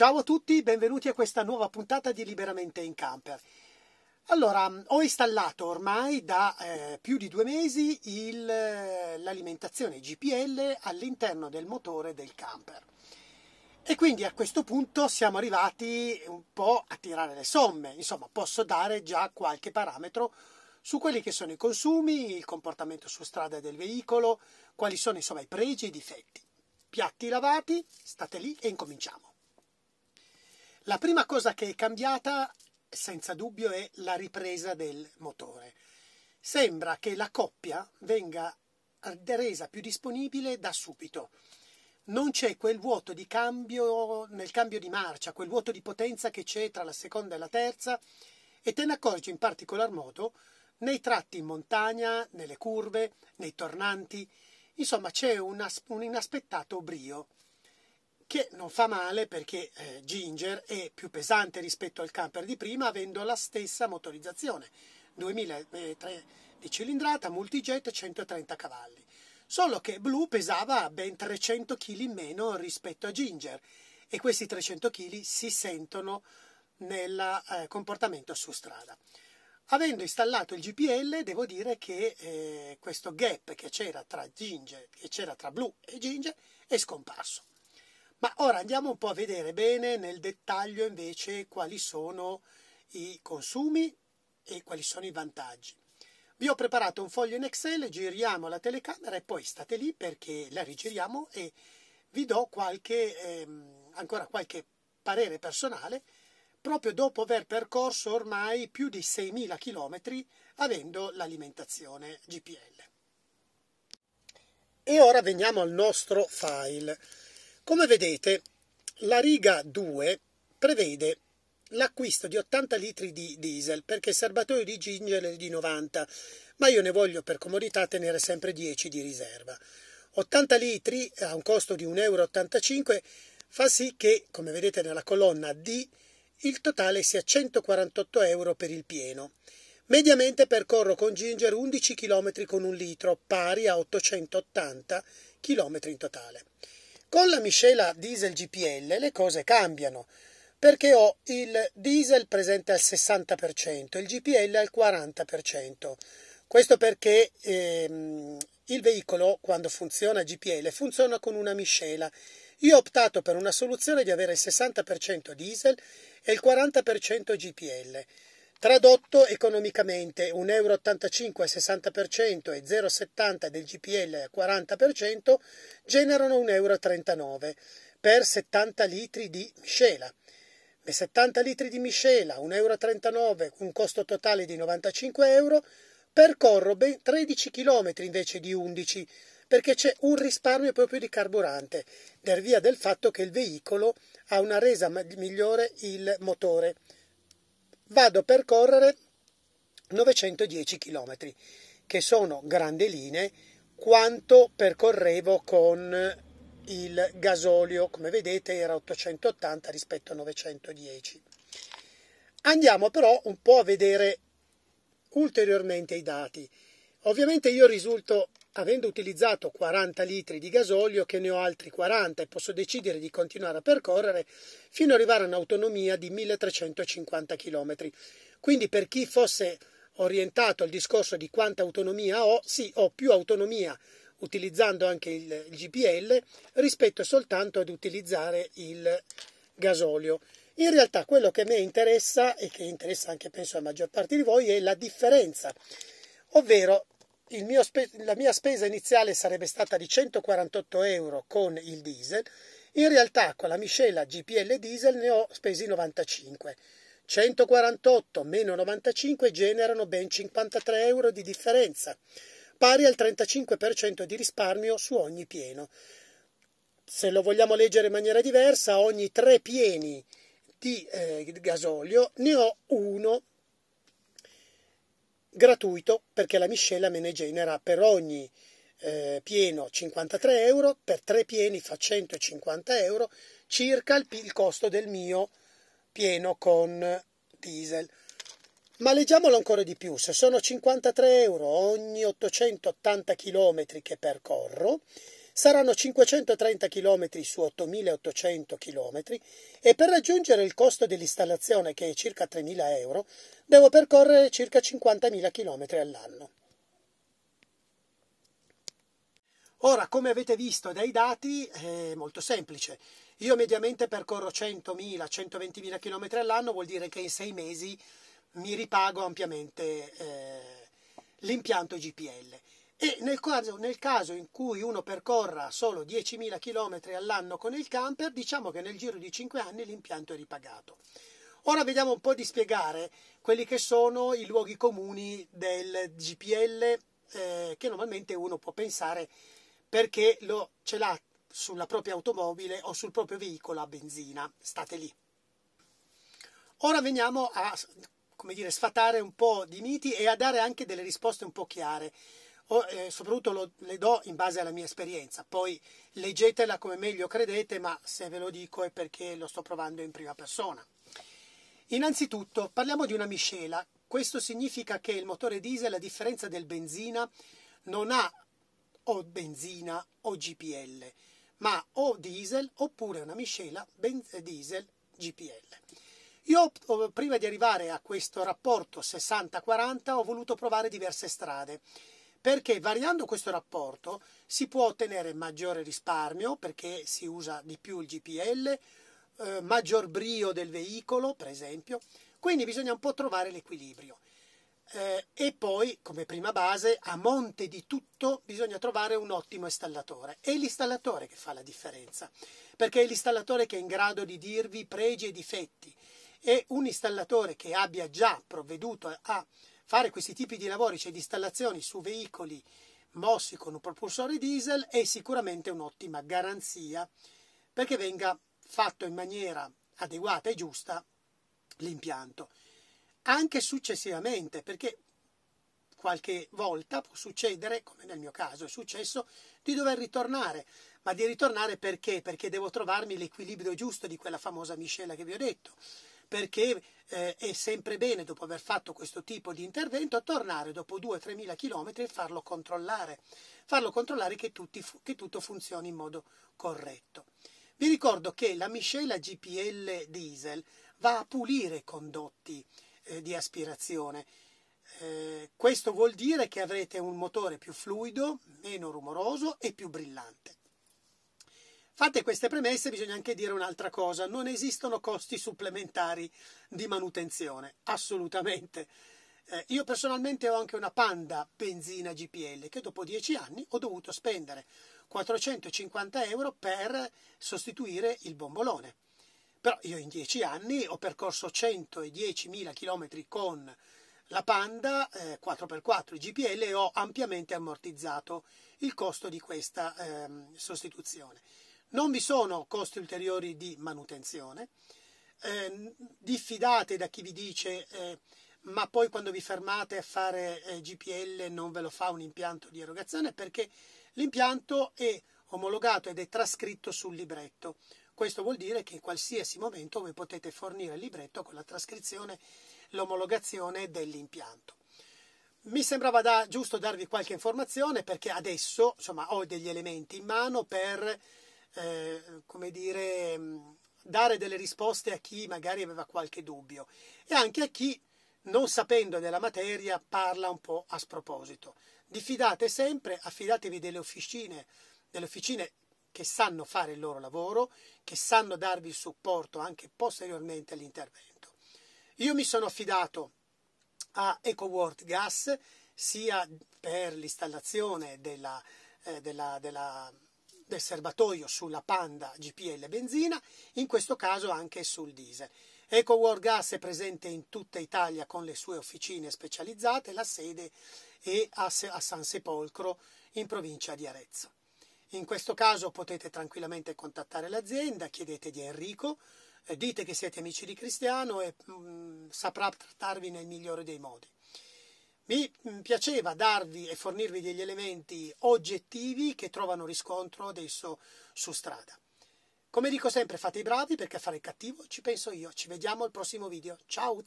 Ciao a tutti, benvenuti a questa nuova puntata di Liberamente in Camper. Allora, mm, ho installato ormai da eh, più di due mesi il, eh, l'alimentazione GPL all'interno del motore del camper. E quindi a questo punto siamo arrivati un po' a tirare le somme, insomma posso dare già qualche parametro su quelli che sono i consumi, il comportamento su strada del veicolo, quali sono insomma i pregi e i difetti. Piatti lavati, state lì e incominciamo. La prima cosa che è cambiata senza dubbio è la ripresa del motore. Sembra che la coppia venga resa più disponibile da subito. Non c'è quel vuoto di cambio nel cambio di marcia, quel vuoto di potenza che c'è tra la seconda e la terza e te ne accorgi in particolar modo nei tratti in montagna, nelle curve, nei tornanti. Insomma, c'è un inaspettato brio che non fa male perché eh, Ginger è più pesante rispetto al camper di prima avendo la stessa motorizzazione 2003 di cilindrata multijet 130 cavalli solo che Blue pesava ben 300 kg in meno rispetto a Ginger e questi 300 kg si sentono nel eh, comportamento su strada avendo installato il GPL devo dire che eh, questo gap che c'era tra, Ginger, che c'era tra Blue e Ginger è scomparso ma ora andiamo un po' a vedere bene nel dettaglio invece quali sono i consumi e quali sono i vantaggi. Vi ho preparato un foglio in Excel, giriamo la telecamera e poi state lì perché la rigiriamo e vi do qualche, ehm, ancora qualche parere personale proprio dopo aver percorso ormai più di 6.000 km avendo l'alimentazione GPL. E ora veniamo al nostro file. Come vedete, la riga 2 prevede l'acquisto di 80 litri di diesel perché il serbatoio di Ginger è di 90, ma io ne voglio per comodità tenere sempre 10 di riserva. 80 litri a un costo di 1,85 euro fa sì che, come vedete nella colonna D, il totale sia 148 euro per il pieno. Mediamente percorro con Ginger 11 km con un litro, pari a 880 km in totale. Con la miscela diesel GPL le cose cambiano perché ho il diesel presente al 60% e il GPL al 40%. Questo perché ehm, il veicolo quando funziona GPL funziona con una miscela. Io ho optato per una soluzione di avere il 60% diesel e il 40% GPL. Tradotto economicamente 1,85 euro al 60% e 0,70 del GPL al 40% generano 1,39 euro per 70 litri di miscela. Per 70 litri di miscela, 1,39 euro, un costo totale di 95 euro, percorro ben 13 km invece di 11 perché c'è un risparmio proprio di carburante, per via del fatto che il veicolo ha una resa migliore il motore vado a percorrere 910 km, che sono grandi linee quanto percorrevo con il gasolio, come vedete era 880 rispetto a 910. Andiamo però un po' a vedere ulteriormente i dati. Ovviamente io risulto avendo utilizzato 40 litri di gasolio che ne ho altri 40 e posso decidere di continuare a percorrere fino ad arrivare a un'autonomia di 1350 km. Quindi per chi fosse orientato al discorso di quanta autonomia ho, sì, ho più autonomia utilizzando anche il, GPL rispetto soltanto ad utilizzare il gasolio. In realtà quello che a me interessa e che interessa anche penso alla maggior parte di voi è la differenza, ovvero mio, la mia spesa iniziale sarebbe stata di 148 euro con il diesel, in realtà con la miscela GPL diesel ne ho spesi 95. 148 meno 95 generano ben 53 euro di differenza, pari al 35% di risparmio su ogni pieno. Se lo vogliamo leggere in maniera diversa, ogni tre pieni di eh, gasolio ne ho uno gratuito perché la miscela me ne genera per ogni eh, pieno 53 euro, per tre pieni fa 150 euro, circa il, il costo del mio pieno con diesel. Ma leggiamolo ancora di più, se sono 53 euro ogni 880 km che percorro, saranno 530 km su 8.800 km e per raggiungere il costo dell'installazione che è circa 3.000 euro devo percorrere circa 50.000 km all'anno. Ora, come avete visto dai dati, è molto semplice. Io mediamente percorro 100.000-120.000 km all'anno, vuol dire che in sei mesi mi ripago ampiamente eh, l'impianto GPL e nel caso, nel caso, in cui uno percorra solo 10.000 km all'anno con il camper, diciamo che nel giro di 5 anni l'impianto è ripagato. Ora vediamo un po' di spiegare quelli che sono i luoghi comuni del GPL eh, che normalmente uno può pensare perché lo ce l'ha sulla propria automobile o sul proprio veicolo a benzina. State lì. Ora veniamo a come dire, sfatare un po' di miti e a dare anche delle risposte un po' chiare eh, soprattutto lo, le do in base alla mia esperienza, poi leggetela come meglio credete, ma se ve lo dico è perché lo sto provando in prima persona. Innanzitutto parliamo di una miscela, questo significa che il motore diesel a differenza del benzina non ha o benzina o GPL, ma o diesel oppure una miscela diesel GPL. Io prima di arrivare a questo rapporto 60-40 ho voluto provare diverse strade perché variando questo rapporto si può ottenere maggiore risparmio perché si usa di più il GPL, eh, maggior brio del veicolo per esempio, quindi bisogna un po' trovare l'equilibrio. Eh, e poi, come prima base, a monte di tutto bisogna trovare un ottimo installatore. È l'installatore che fa la differenza, perché è l'installatore che è in grado di dirvi pregi e difetti. E un installatore che abbia già provveduto a fare questi tipi di lavori, cioè di installazioni su veicoli mossi con un propulsore diesel, è sicuramente un'ottima garanzia perché venga fatto in maniera adeguata e giusta l'impianto. Anche successivamente, perché qualche volta può succedere, come nel mio caso è successo, di dover ritornare. Ma di ritornare perché? Perché devo trovarmi l'equilibrio giusto di quella famosa miscela che vi ho detto perché eh, è sempre bene, dopo aver fatto questo tipo di intervento, tornare dopo 2-3 mila chilometri e farlo controllare, farlo controllare che, tutti, che tutto funzioni in modo corretto. Vi ricordo che la miscela GPL diesel va a pulire i condotti eh, di aspirazione. Eh, questo vuol dire che avrete un motore più fluido, meno rumoroso e più brillante. Fatte queste premesse bisogna anche dire un'altra cosa, non esistono costi supplementari di manutenzione, assolutamente. Eh, io personalmente ho anche una Panda benzina GPL che dopo dieci anni ho dovuto spendere 450 euro per sostituire il bombolone. Però io in dieci anni ho percorso 110.000 km con la Panda eh, 4x4 GPL e ho ampiamente ammortizzato il costo di questa eh, sostituzione non vi sono costi ulteriori di manutenzione, eh, diffidate da chi vi dice eh, ma poi quando vi fermate a fare eh, GPL non ve lo fa un impianto di erogazione perché l'impianto è omologato ed è trascritto sul libretto. Questo vuol dire che in qualsiasi momento voi potete fornire il libretto con la trascrizione, l'omologazione dell'impianto. Mi sembrava da, giusto darvi qualche informazione perché adesso insomma, ho degli elementi in mano per eh, come dire, mm, dare delle risposte a chi magari aveva qualche dubbio e anche a chi, non sapendo della materia, parla un po' a sproposito. Diffidate sempre, affidatevi delle officine, delle officine che sanno fare il loro lavoro, che sanno darvi il supporto anche posteriormente all'intervento. Io mi sono affidato a EcoWorld Gas sia per l'installazione della, eh, della, della del serbatoio sulla Panda GPL benzina, in questo caso anche sul diesel. EcoWorld Gas è presente in tutta Italia con le sue officine specializzate, la sede è a San Sepolcro in provincia di Arezzo. In questo caso potete tranquillamente contattare l'azienda, chiedete di Enrico, eh, dite che siete amici di Cristiano e mh, mm, saprà trattarvi nel migliore dei modi. Mi mm, piaceva darvi e fornirvi degli elementi oggettivi che trovano riscontro adesso su strada. Come dico sempre, fate i bravi perché a fare il cattivo ci penso io. Ci vediamo al prossimo video. Ciao!